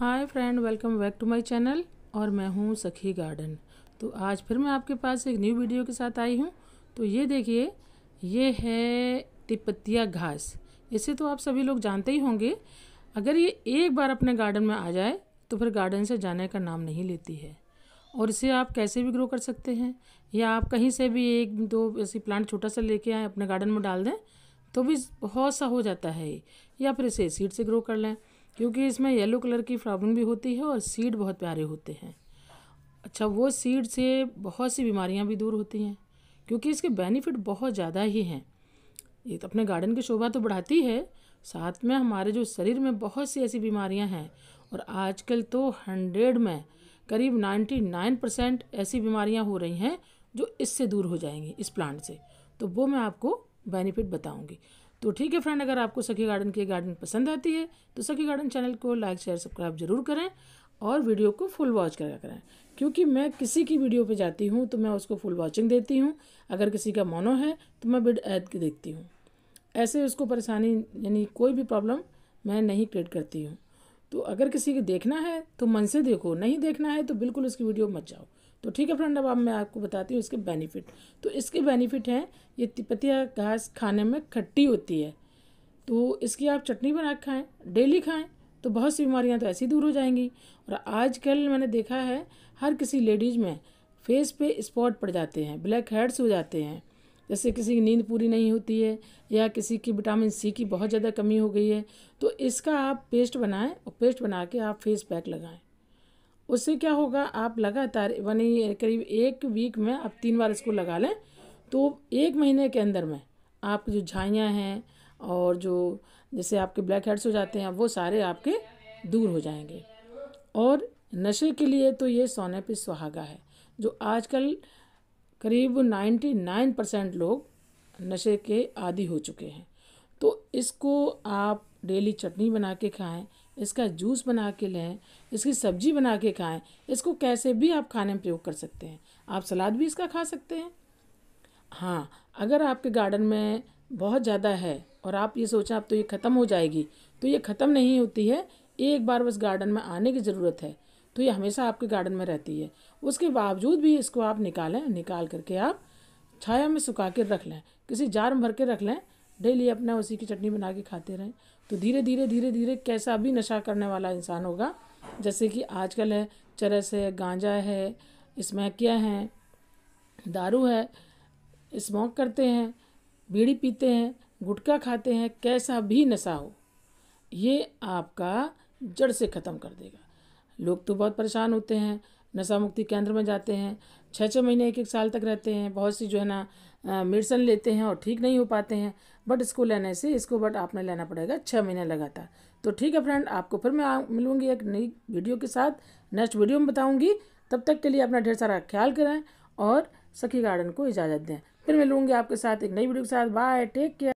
hi friend welcome back to my channel और मैं हूँ सखी गार्डन तो आज फिर मैं आपके पास एक न्यू वीडियो के साथ आई हूँ तो ये देखिए ये है तिपतिया घास इसे तो आप सभी लोग जानते ही होंगे अगर ये एक बार अपने गार्डन में आ जाए तो फिर गार्डन से जाने का नाम नहीं लेती है और इसे आप कैसे भी ग्रो कर सकते हैं या आप कहीं से भी एक दो ऐसी प्लांट छोटा सा लेके आएँ अपने गार्डन में डाल दें तो भी बहुत सा हो जाता है या फिर इसे सीड से ग्रो कर लें क्योंकि इसमें येलो कलर की फ्लावरिंग भी होती है और सीड बहुत प्यारे होते हैं अच्छा वो सीड से बहुत सी बीमारियाँ भी दूर होती हैं क्योंकि इसके बेनिफिट बहुत ज़्यादा ही हैं ये तो अपने गार्डन की शोभा तो बढ़ाती है साथ में हमारे जो शरीर में बहुत सी ऐसी बीमारियां हैं और आजकल तो हंड्रेड में करीब नाइन्टी नाइन परसेंट ऐसी बीमारियां हो रही हैं जो इससे दूर हो जाएंगी इस प्लांट से तो वो मैं आपको बेनिफिट बताऊंगी तो ठीक है फ्रेंड अगर आपको सखी गार्डन की गार्डन पसंद आती है तो सखी गार्डन चैनल को लाइक शेयर सब्सक्राइब जरूर करें और वीडियो को फुल वॉच करा करें क्योंकि मैं किसी की वीडियो पे जाती हूँ तो मैं उसको फुल वॉचिंग देती हूँ अगर किसी का मोनो है तो मैं बिड ऐद के देखती हूँ ऐसे उसको परेशानी यानी कोई भी प्रॉब्लम मैं नहीं क्रिएट करती हूँ तो अगर किसी को देखना है तो मन से देखो नहीं देखना है तो बिल्कुल उसकी वीडियो मत जाओ तो ठीक है फ्रेंड अब आप मैं आपको बताती हूँ इसके बेनिफिट तो इसके बेनिफिट हैं ये तिपतिया घास खाने में खट्टी होती है तो इसकी आप चटनी बना के खाएँ डेली खाएँ तो बहुत सी बीमारियाँ तो ऐसी दूर हो जाएंगी और आजकल मैंने देखा है हर किसी लेडीज़ में फेस पे स्पॉट पड़ जाते हैं ब्लैक हेड्स हो जाते हैं जैसे किसी की नींद पूरी नहीं होती है या किसी की विटामिन सी की बहुत ज़्यादा कमी हो गई है तो इसका आप पेस्ट बनाएं और पेस्ट बना के आप फेस पैक लगाएं उससे क्या होगा आप लगातार यानी करीब एक वीक में आप तीन बार इसको लगा लें तो एक महीने के अंदर में आप जो झाइयाँ हैं और जो जैसे आपके ब्लैक हेड्स हो जाते हैं वो सारे आपके दूर हो जाएंगे और नशे के लिए तो ये सोने पे सुहागा है जो आजकल करीब 99 परसेंट लोग नशे के आदि हो चुके हैं तो इसको आप डेली चटनी बना के खाएँ इसका जूस बना के लें इसकी सब्जी बना के खाएं इसको कैसे भी आप खाने में प्रयोग कर सकते हैं आप सलाद भी इसका खा सकते हैं हाँ अगर आपके गार्डन में बहुत ज़्यादा है और आप ये सोचें आप तो ये ख़त्म हो जाएगी तो ये ख़त्म नहीं होती है एक बार बस गार्डन में आने की ज़रूरत है तो ये हमेशा आपके गार्डन में रहती है उसके बावजूद भी इसको आप निकालें निकाल करके आप छाया में सुखा के रख लें किसी जार में भर के रख लें डेली अपना उसी की चटनी बना के खाते रहें तो धीरे धीरे धीरे धीरे कैसा भी नशा करने वाला इंसान होगा जैसे कि आजकल है चरस है गांजा है इसमैकिया हैं दारू है स्मोक करते हैं बीड़ी पीते हैं गुटखा खाते हैं कैसा भी नशा हो ये आपका जड़ से ख़त्म कर देगा लोग तो बहुत परेशान होते हैं नशा मुक्ति केंद्र में जाते हैं छः छः महीने एक एक साल तक रहते हैं बहुत सी जो है ना मेडिसन लेते हैं और ठीक नहीं हो पाते हैं बट इसको लेने से इसको बट आपने लेना पड़ेगा छः महीने लगातार तो ठीक है फ्रेंड आपको फिर मैं मिलूँगी एक नई वीडियो के साथ नेक्स्ट वीडियो में बताऊँगी तब तक के लिए अपना ढेर सारा ख्याल करें और सखी गार्डन को इजाज़त दें फिर मिलूँगी आपके साथ एक नई वीडियो के साथ बाय टेक केयर